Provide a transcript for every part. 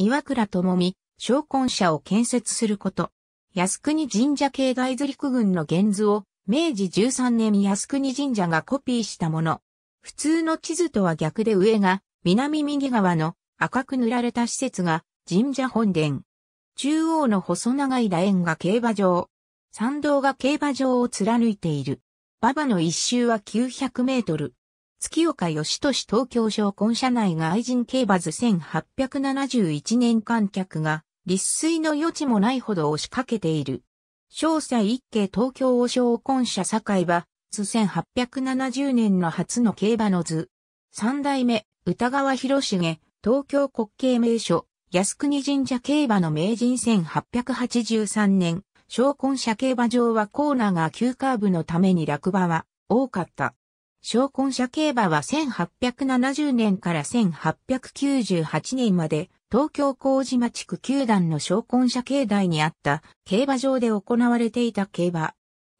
岩倉智美、昇魂社を建設すること。靖国神社系大図陸軍の原図を、明治13年靖国神社がコピーしたもの。普通の地図とは逆で上が、南右側の赤く塗られた施設が神社本殿。中央の細長い楕円が競馬場。参道が競馬場を貫いている。馬場の一周は900メートル。月岡義俊東京商婚社内が愛人競馬図1871年観客が、立水の余地もないほど押しかけている。詳細一家東京王商婚社堺は、図1870年の初の競馬の図。三代目、歌川広重、東京国慶名所、靖国神社競馬の名人1883年、商婚社競馬場はコーナーが急カーブのために落馬は多かった。昇婚者競馬は1870年から1898年まで東京麹町区球団の昇婚者境内にあった競馬場で行われていた競馬。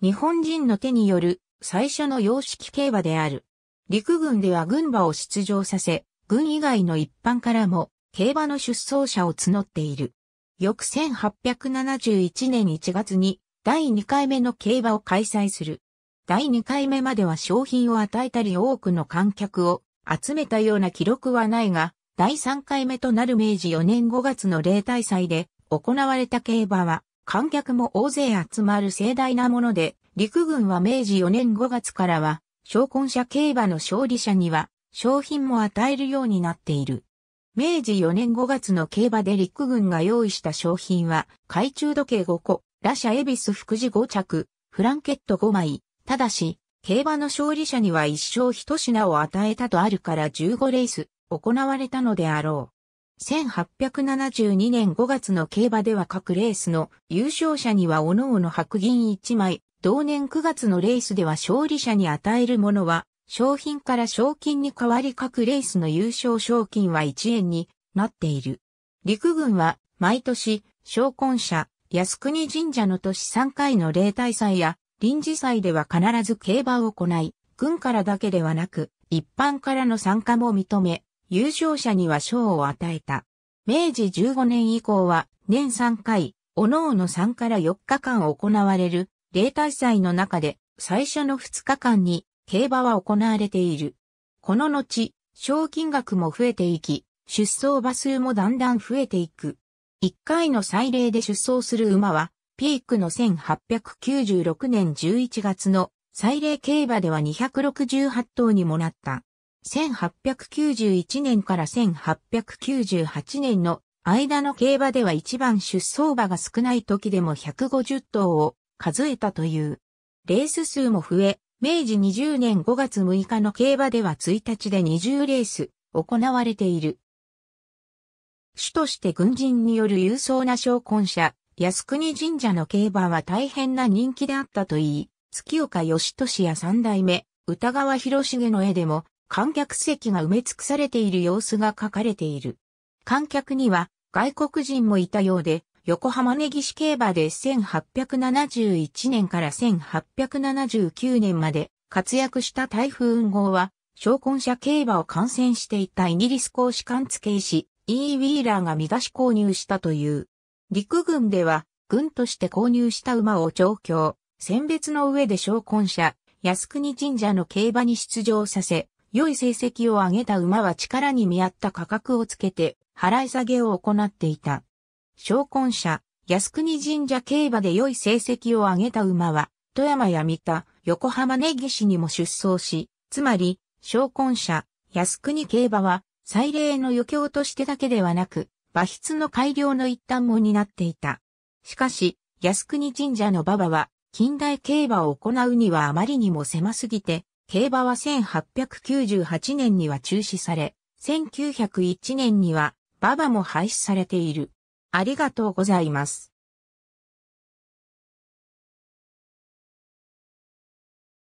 日本人の手による最初の洋式競馬である。陸軍では軍馬を出場させ、軍以外の一般からも競馬の出走者を募っている。翌1871年1月に第2回目の競馬を開催する。第2回目までは商品を与えたり多くの観客を集めたような記録はないが、第3回目となる明治4年5月の例大祭で行われた競馬は、観客も大勢集まる盛大なもので、陸軍は明治4年5月からは、昇魂者競馬の勝利者には、商品も与えるようになっている。明治4年5月の競馬で陸軍が用意した商品は、懐中時計5個、羅ャエビス福次5着、フランケット5枚、ただし、競馬の勝利者には一生一品を与えたとあるから15レース行われたのであろう。1872年5月の競馬では各レースの優勝者には各々白銀1枚、同年9月のレースでは勝利者に与えるものは、商品から賞金に代わり各レースの優勝賞金は1円になっている。陸軍は毎年、昇魂者、靖国神社の年3回の例大祭や、臨時祭では必ず競馬を行い、軍からだけではなく、一般からの参加も認め、優勝者には賞を与えた。明治15年以降は、年3回、各々の3から4日間行われる、例大祭の中で、最初の2日間に、競馬は行われている。この後、賞金額も増えていき、出走馬数もだんだん増えていく。1回の祭礼で出走する馬は、ピークの1896年11月の祭礼競馬では268頭にもなった。1891年から1898年の間の競馬では一番出走馬が少ない時でも150頭を数えたという。レース数も増え、明治20年5月6日の競馬では1日で20レース行われている。主として軍人による勇壮な昇魂者、靖国神社の競馬は大変な人気であったといい、月岡義俊や三代目、歌川広重の絵でも、観客席が埋め尽くされている様子が書かれている。観客には外国人もいたようで、横浜根岸競馬で1871年から1879年まで活躍した台風運号は、昇魂者競馬を観戦していたイギリス公使官付け医師、E. ウィーラーが見出し購入したという。陸軍では、軍として購入した馬を調教、選別の上で昇魂者、靖国神社の競馬に出場させ、良い成績を上げた馬は力に見合った価格をつけて、払い下げを行っていた。昇魂者、靖国神社競馬で良い成績を上げた馬は、富山や三田、横浜根岸にも出走し、つまり、昇魂者、靖国競馬は、祭礼の余興としてだけではなく、和室の改良の一端も担っていた。しかし、靖国神社の馬場は、近代競馬を行うにはあまりにも狭すぎて、競馬は1898年には中止され、1901年には馬場も廃止されている。ありがとうございます。